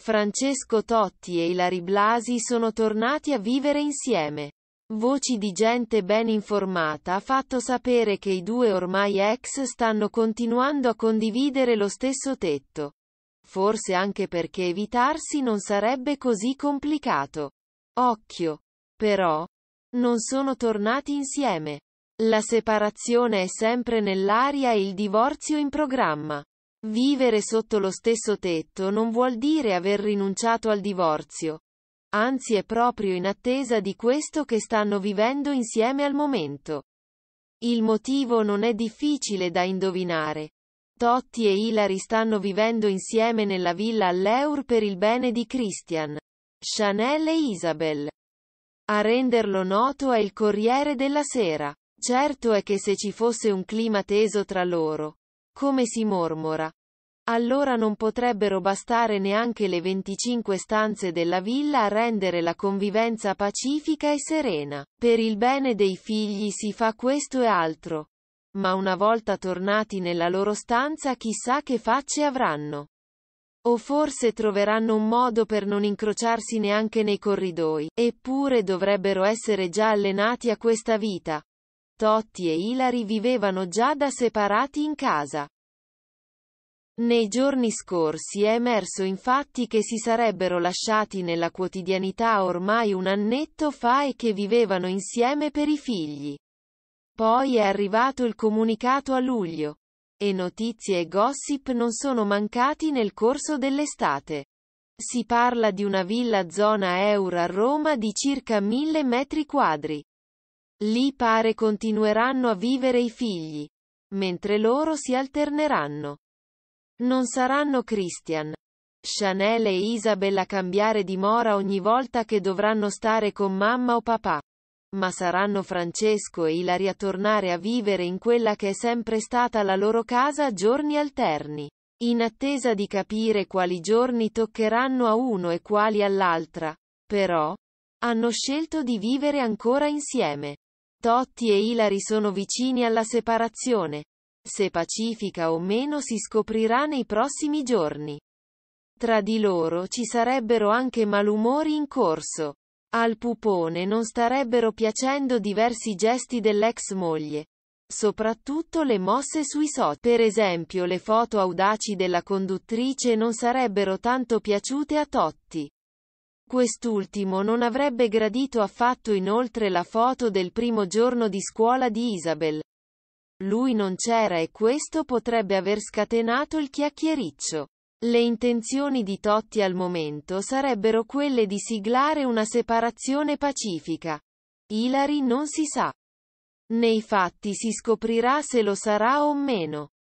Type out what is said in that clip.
Francesco Totti e Ilari Blasi sono tornati a vivere insieme. Voci di gente ben informata ha fatto sapere che i due ormai ex stanno continuando a condividere lo stesso tetto. Forse anche perché evitarsi non sarebbe così complicato. Occhio. Però. Non sono tornati insieme. La separazione è sempre nell'aria e il divorzio in programma. Vivere sotto lo stesso tetto non vuol dire aver rinunciato al divorzio. Anzi è proprio in attesa di questo che stanno vivendo insieme al momento. Il motivo non è difficile da indovinare. Totti e Hilary stanno vivendo insieme nella villa all'Eur per il bene di Christian, Chanel e Isabel. A renderlo noto è il Corriere della Sera. Certo è che se ci fosse un clima teso tra loro, come si mormora. Allora non potrebbero bastare neanche le 25 stanze della villa a rendere la convivenza pacifica e serena. Per il bene dei figli si fa questo e altro. Ma una volta tornati nella loro stanza chissà che facce avranno. O forse troveranno un modo per non incrociarsi neanche nei corridoi, eppure dovrebbero essere già allenati a questa vita, Totti e Ilari vivevano già da separati in casa. Nei giorni scorsi è emerso infatti che si sarebbero lasciati nella quotidianità ormai un annetto fa e che vivevano insieme per i figli. Poi è arrivato il comunicato a luglio. E notizie e gossip non sono mancati nel corso dell'estate. Si parla di una villa zona euro a Roma di circa 1000 metri quadri. Lì pare continueranno a vivere i figli, mentre loro si alterneranno. Non saranno Christian, Chanel e Isabel a cambiare dimora ogni volta che dovranno stare con mamma o papà. Ma saranno Francesco e Ilaria a tornare a vivere in quella che è sempre stata la loro casa a giorni alterni. In attesa di capire quali giorni toccheranno a uno e quali all'altra. Però, hanno scelto di vivere ancora insieme. Totti e Ilari sono vicini alla separazione. Se pacifica o meno si scoprirà nei prossimi giorni. Tra di loro ci sarebbero anche malumori in corso. Al pupone non starebbero piacendo diversi gesti dell'ex moglie. Soprattutto le mosse sui social. Per esempio le foto audaci della conduttrice non sarebbero tanto piaciute a Totti. Quest'ultimo non avrebbe gradito affatto inoltre la foto del primo giorno di scuola di Isabel. Lui non c'era e questo potrebbe aver scatenato il chiacchiericcio. Le intenzioni di Totti al momento sarebbero quelle di siglare una separazione pacifica. Ilari non si sa. Nei fatti si scoprirà se lo sarà o meno.